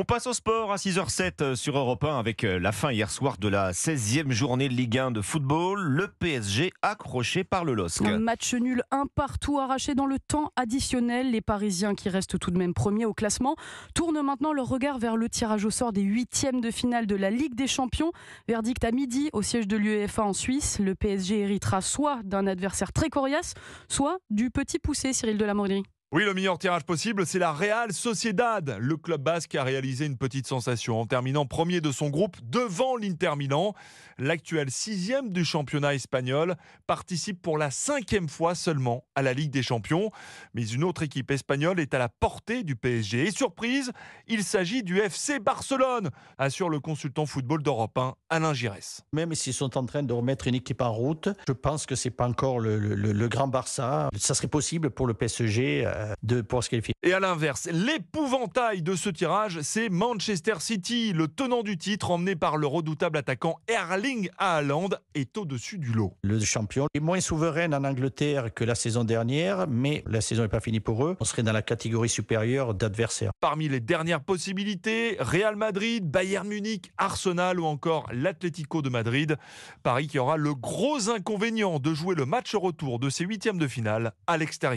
On passe au sport à 6h07 euh, sur Europe 1 avec euh, la fin hier soir de la 16e journée de Ligue 1 de football. Le PSG accroché par le LOSC. Un match nul, un partout arraché dans le temps additionnel. Les Parisiens qui restent tout de même premiers au classement tournent maintenant leur regard vers le tirage au sort des huitièmes de finale de la Ligue des Champions. Verdict à midi au siège de l'UEFA en Suisse. Le PSG héritera soit d'un adversaire très coriace, soit du petit poussé Cyril de la oui, le meilleur tirage possible, c'est la Real Sociedad. Le club basque a réalisé une petite sensation en terminant premier de son groupe devant l'Inter Milan. L'actuel sixième du championnat espagnol participe pour la cinquième fois seulement à la Ligue des Champions. Mais une autre équipe espagnole est à la portée du PSG. Et surprise, il s'agit du FC Barcelone, assure le consultant football d'Europe 1, Alain Gires. Même s'ils sont en train de remettre une équipe en route, je pense que c'est pas encore le, grand Barça. Ça serait possible pour le PSG. Euh, euh, Et à l'inverse, l'épouvantail de ce tirage, c'est Manchester City. Le tenant du titre, emmené par le redoutable attaquant Erling Haaland, est au-dessus du lot. Le champion est moins souverain en Angleterre que la saison dernière, mais la saison n'est pas finie pour eux. On serait dans la catégorie supérieure d'adversaires. Parmi les dernières possibilités, Real Madrid, Bayern Munich, Arsenal ou encore l'Atlético de Madrid. Paris qui aura le gros inconvénient de jouer le match retour de ses huitièmes de finale à l'extérieur.